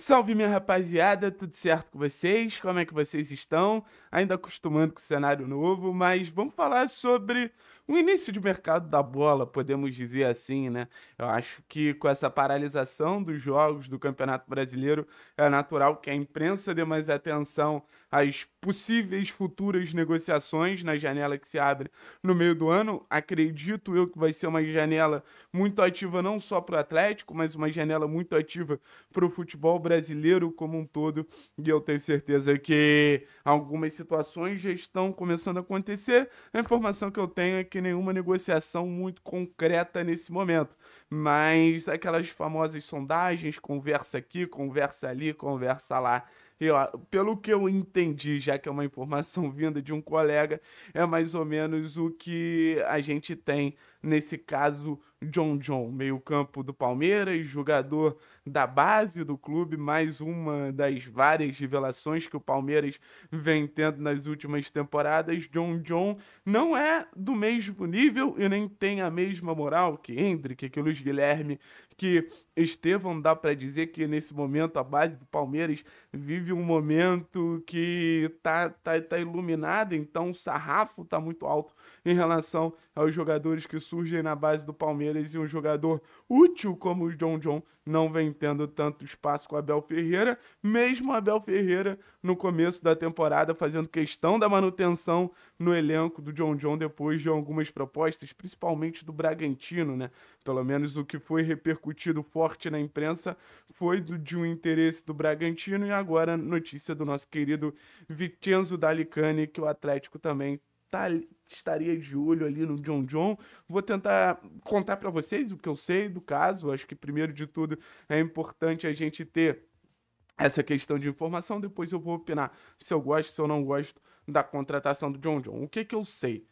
Salve minha rapaziada, tudo certo com vocês? Como é que vocês estão? Ainda acostumando com o cenário novo, mas vamos falar sobre um início de mercado da bola, podemos dizer assim, né? Eu acho que com essa paralisação dos jogos do Campeonato Brasileiro, é natural que a imprensa dê mais atenção às possíveis futuras negociações na janela que se abre no meio do ano. Acredito eu que vai ser uma janela muito ativa não só para o Atlético, mas uma janela muito ativa para o futebol brasileiro como um todo. E eu tenho certeza que algumas situações já estão começando a acontecer. A informação que eu tenho é que nenhuma negociação muito concreta nesse momento. Mas aquelas famosas sondagens, conversa aqui, conversa ali, conversa lá. E, ó, pelo que eu entendi, já que é uma informação vinda de um colega, é mais ou menos o que a gente tem nesse caso John John, meio-campo do Palmeiras, jogador da base do clube, mais uma das várias revelações que o Palmeiras vem tendo nas últimas temporadas. John John não é do mesmo nível e nem tem a mesma moral que Hendrick, que Luiz Guilherme, que Estevão, dá para dizer que nesse momento a base do Palmeiras vive um momento que tá, tá, tá iluminada, então o sarrafo tá muito alto em relação aos jogadores que surgem na base do Palmeiras Palmeiras e um jogador útil como o John John não vem tendo tanto espaço com o Abel Ferreira, mesmo Abel Ferreira no começo da temporada fazendo questão da manutenção no elenco do John John depois de algumas propostas, principalmente do Bragantino, né? Pelo menos o que foi repercutido forte na imprensa foi do, de um interesse do Bragantino e agora notícia do nosso querido Vincenzo Dalicani que o Atlético também tá, estaria de olho ali no John John. Vou tentar contar para vocês o que eu sei do caso. Acho que, primeiro de tudo, é importante a gente ter essa questão de informação. Depois eu vou opinar se eu gosto, se eu não gosto da contratação do John John. O que, que eu sei?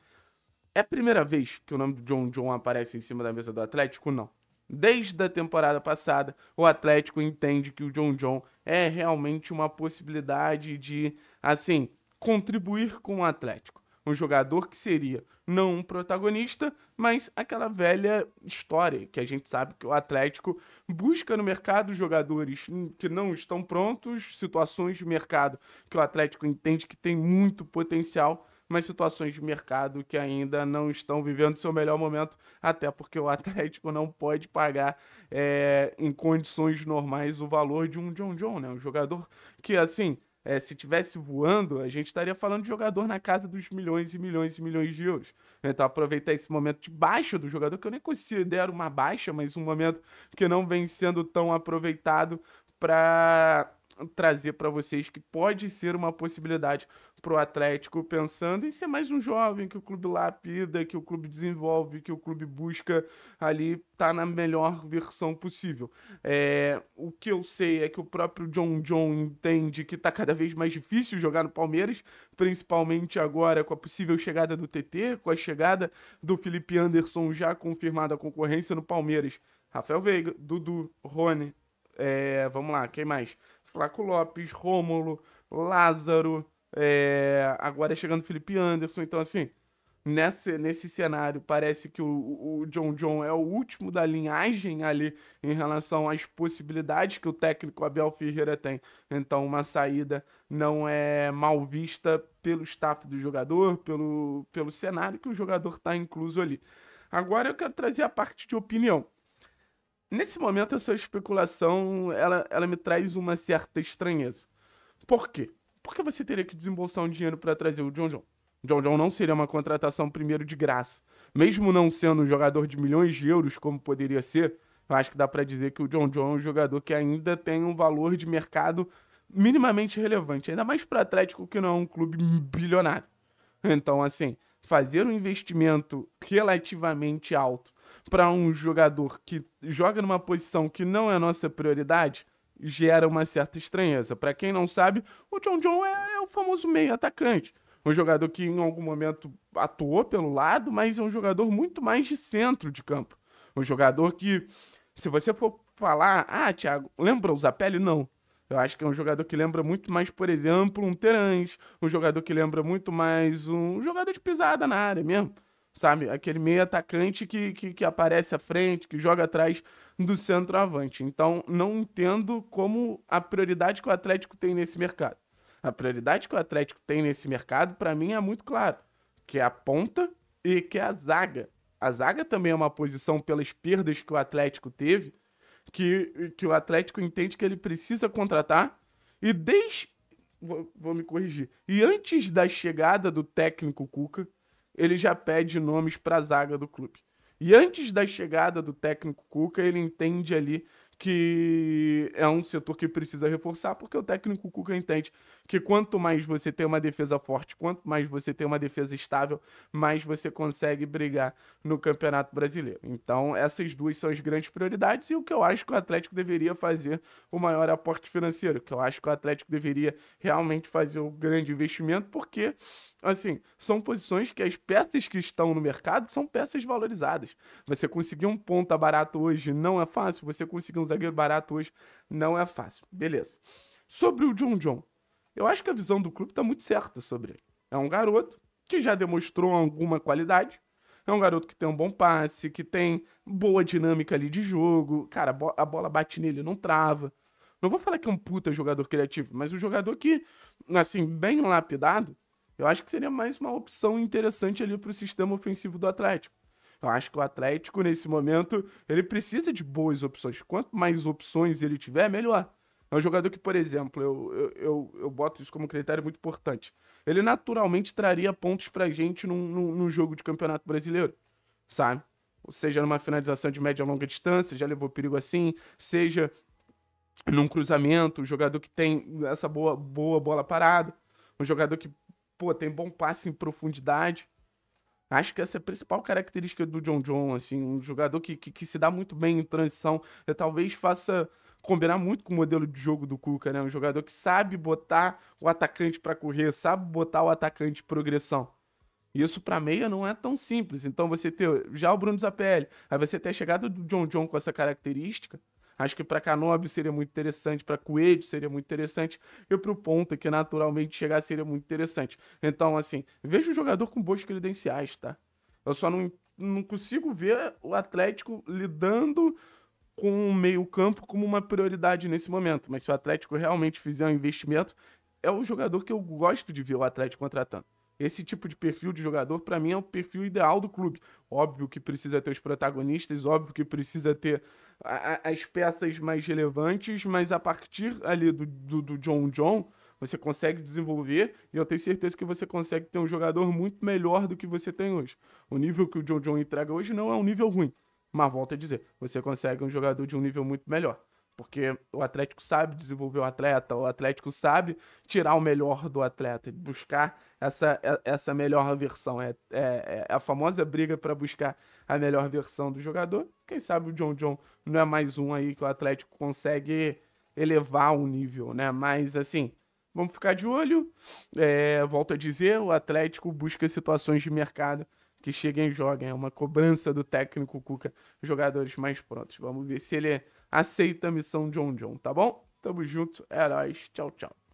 É a primeira vez que o nome do John John aparece em cima da mesa do Atlético? Não. Desde a temporada passada, o Atlético entende que o John John é realmente uma possibilidade de, assim, contribuir com o Atlético. Um jogador que seria não um protagonista, mas aquela velha história que a gente sabe que o Atlético busca no mercado jogadores que não estão prontos, situações de mercado que o Atlético entende que tem muito potencial mas situações de mercado que ainda não estão vivendo seu melhor momento, até porque o Atlético não pode pagar é, em condições normais o valor de um John John, né? Um jogador que, assim, é, se tivesse voando, a gente estaria falando de jogador na casa dos milhões e milhões e milhões de euros. Né? Então, aproveitar esse momento de baixa do jogador, que eu nem considero uma baixa, mas um momento que não vem sendo tão aproveitado para trazer para vocês que pode ser uma possibilidade pro Atlético pensando em ser mais um jovem que o clube lapida, que o clube desenvolve, que o clube busca ali tá na melhor versão possível. É, o que eu sei é que o próprio John John entende que tá cada vez mais difícil jogar no Palmeiras, principalmente agora com a possível chegada do TT, com a chegada do Felipe Anderson já confirmada a concorrência no Palmeiras. Rafael Veiga, Dudu, Rony, é, vamos lá, quem mais? Flaco Lopes, Rômulo, Lázaro, é, agora é chegando Felipe Anderson. Então, assim, nesse nesse cenário, parece que o, o John John é o último da linhagem ali em relação às possibilidades que o técnico Abel Ferreira tem. Então, uma saída não é mal vista pelo staff do jogador, pelo, pelo cenário que o jogador está incluso ali. Agora eu quero trazer a parte de opinião. Nesse momento, essa especulação ela, ela me traz uma certa estranheza. Por quê? por que você teria que desembolsar um dinheiro para trazer o John John? John John não seria uma contratação primeiro de graça. Mesmo não sendo um jogador de milhões de euros, como poderia ser, eu acho que dá para dizer que o John John é um jogador que ainda tem um valor de mercado minimamente relevante, ainda mais para Atlético, que não é um clube bilionário. Então, assim, fazer um investimento relativamente alto para um jogador que joga numa posição que não é a nossa prioridade gera uma certa estranheza. Para quem não sabe, o John John é, é o famoso meio atacante. Um jogador que em algum momento atuou pelo lado, mas é um jogador muito mais de centro de campo. Um jogador que, se você for falar, ah, Thiago, lembra o Zapelli? Não. Eu acho que é um jogador que lembra muito mais, por exemplo, um Terãs, um jogador que lembra muito mais um jogador de pisada na área mesmo sabe? Aquele meio atacante que, que, que aparece à frente, que joga atrás do centroavante. Então, não entendo como a prioridade que o Atlético tem nesse mercado. A prioridade que o Atlético tem nesse mercado, para mim, é muito claro, que é a ponta e que é a zaga. A zaga também é uma posição pelas perdas que o Atlético teve, que, que o Atlético entende que ele precisa contratar e desde vou, vou me corrigir. E antes da chegada do técnico Cuca, ele já pede nomes para a zaga do clube. E antes da chegada do técnico Cuca, ele entende ali que é um setor que precisa reforçar, porque o técnico Cuca entende que quanto mais você tem uma defesa forte, quanto mais você tem uma defesa estável, mais você consegue brigar no Campeonato Brasileiro. Então, essas duas são as grandes prioridades e o que eu acho que o Atlético deveria fazer o maior aporte financeiro, que eu acho que o Atlético deveria realmente fazer o um grande investimento, porque assim, são posições que as peças que estão no mercado são peças valorizadas. Você conseguir um ponta barato hoje não é fácil, você conseguir um zagueiro barato hoje não é fácil. Beleza. Sobre o John John, eu acho que a visão do clube está muito certa sobre ele. É um garoto que já demonstrou alguma qualidade. É um garoto que tem um bom passe, que tem boa dinâmica ali de jogo. Cara, a bola bate nele, não trava. Não vou falar que é um puta jogador criativo, mas um jogador que, assim, bem lapidado, eu acho que seria mais uma opção interessante ali para o sistema ofensivo do Atlético. Eu acho que o Atlético, nesse momento, ele precisa de boas opções. Quanto mais opções ele tiver, melhor. É um jogador que, por exemplo, eu, eu, eu, boto isso como critério muito importante. Ele naturalmente traria pontos pra gente num, num, num jogo de campeonato brasileiro, sabe? Ou seja numa finalização de média a longa distância, já levou perigo assim, seja num cruzamento, um jogador que tem essa boa, boa bola parada, um jogador que, pô, tem bom passe em profundidade. Acho que essa é a principal característica do John John, assim, um jogador que, que, que se dá muito bem em transição, talvez faça combinar muito com o modelo de jogo do Cuca, né? Um jogador que sabe botar o atacante para correr, sabe botar o atacante progressão. Isso para meia não é tão simples. Então você ter já o Bruno Zapelli, aí você ter a chegada do John John com essa característica, acho que para Canobi seria muito interessante, para Coelho seria muito interessante e para o Ponta, que naturalmente chegar seria muito interessante. Então assim, veja o jogador com boas credenciais, tá? Eu só não, não consigo ver o Atlético lidando com o meio-campo como uma prioridade nesse momento. Mas se o Atlético realmente fizer um investimento, é o jogador que eu gosto de ver o Atlético contratando. Esse tipo de perfil de jogador, para mim, é o perfil ideal do clube. Óbvio que precisa ter os protagonistas, óbvio que precisa ter as peças mais relevantes, mas a partir ali do, do, do John John, você consegue desenvolver e eu tenho certeza que você consegue ter um jogador muito melhor do que você tem hoje. O nível que o John John entrega hoje não é um nível ruim. Mas volto a dizer, você consegue um jogador de um nível muito melhor. Porque o Atlético sabe desenvolver o atleta, o Atlético sabe tirar o melhor do atleta, buscar essa, é, essa melhor versão. É, é, é a famosa briga para buscar a melhor versão do jogador. Quem sabe o John John não é mais um aí que o Atlético consegue elevar o nível, né? Mas assim, vamos ficar de olho. É, volto a dizer, o Atlético busca situações de mercado que cheguem e joguem. É uma cobrança do técnico Cuca, jogadores mais prontos. Vamos ver se ele aceita a missão John John, tá bom? Tamo junto, Heróis. É tchau, tchau.